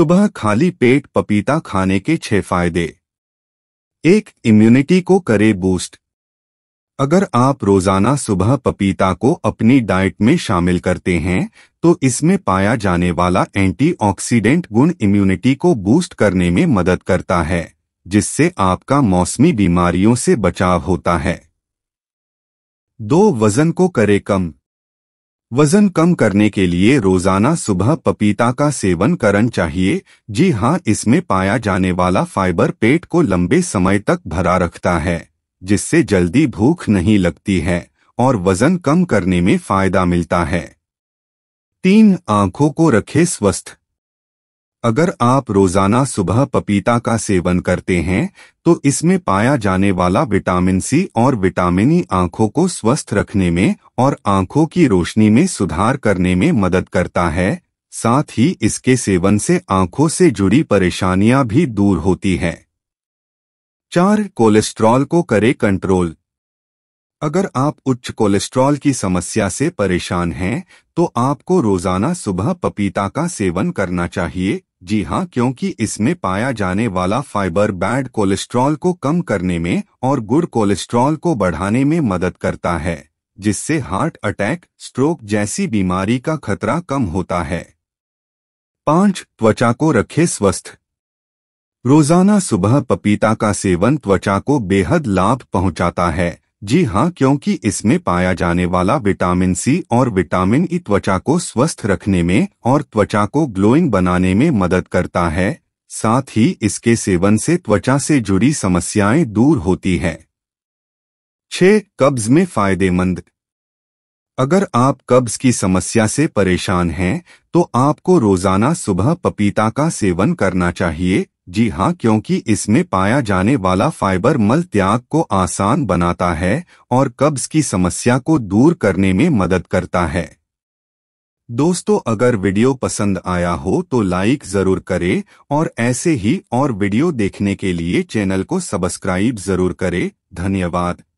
सुबह खाली पेट पपीता खाने के छह फायदे एक इम्यूनिटी को करे बूस्ट अगर आप रोजाना सुबह पपीता को अपनी डाइट में शामिल करते हैं तो इसमें पाया जाने वाला एंटीऑक्सीडेंट गुण इम्यूनिटी को बूस्ट करने में मदद करता है जिससे आपका मौसमी बीमारियों से बचाव होता है दो वजन को करे कम वजन कम करने के लिए रोजाना सुबह पपीता का सेवन करन चाहिए जी हाँ इसमें पाया जाने वाला फाइबर पेट को लंबे समय तक भरा रखता है जिससे जल्दी भूख नहीं लगती है और वजन कम करने में फायदा मिलता है तीन आंखों को रखे स्वस्थ अगर आप रोजाना सुबह पपीता का सेवन करते हैं तो इसमें पाया जाने वाला विटामिन सी और विटामिन ई आंखों को स्वस्थ रखने में और आंखों की रोशनी में सुधार करने में मदद करता है साथ ही इसके सेवन से आंखों से जुड़ी परेशानियां भी दूर होती हैं चार कोलेस्ट्रॉल को करे कंट्रोल अगर आप उच्च कोलेस्ट्रॉल की समस्या से परेशान हैं तो आपको रोजाना सुबह पपीता का सेवन करना चाहिए जी हाँ क्योंकि इसमें पाया जाने वाला फाइबर बैड कोलेस्ट्रॉल को कम करने में और गुड़ कोलेस्ट्रॉल को बढ़ाने में मदद करता है जिससे हार्ट अटैक स्ट्रोक जैसी बीमारी का खतरा कम होता है पांच त्वचा को रखे स्वस्थ रोजाना सुबह पपीता का सेवन त्वचा को बेहद लाभ पहुंचाता है जी हाँ क्योंकि इसमें पाया जाने वाला विटामिन सी और विटामिन ई त्वचा को स्वस्थ रखने में और त्वचा को ग्लोइंग बनाने में मदद करता है साथ ही इसके सेवन से त्वचा से जुड़ी समस्याएं दूर होती हैं छः कब्ज में फायदेमंद अगर आप कब्ज की समस्या से परेशान हैं तो आपको रोजाना सुबह पपीता का सेवन करना चाहिए जी हाँ क्योंकि इसमें पाया जाने वाला फाइबर मल त्याग को आसान बनाता है और कब्ज की समस्या को दूर करने में मदद करता है दोस्तों अगर वीडियो पसंद आया हो तो लाइक जरूर करें और ऐसे ही और वीडियो देखने के लिए चैनल को सब्सक्राइब जरूर करें धन्यवाद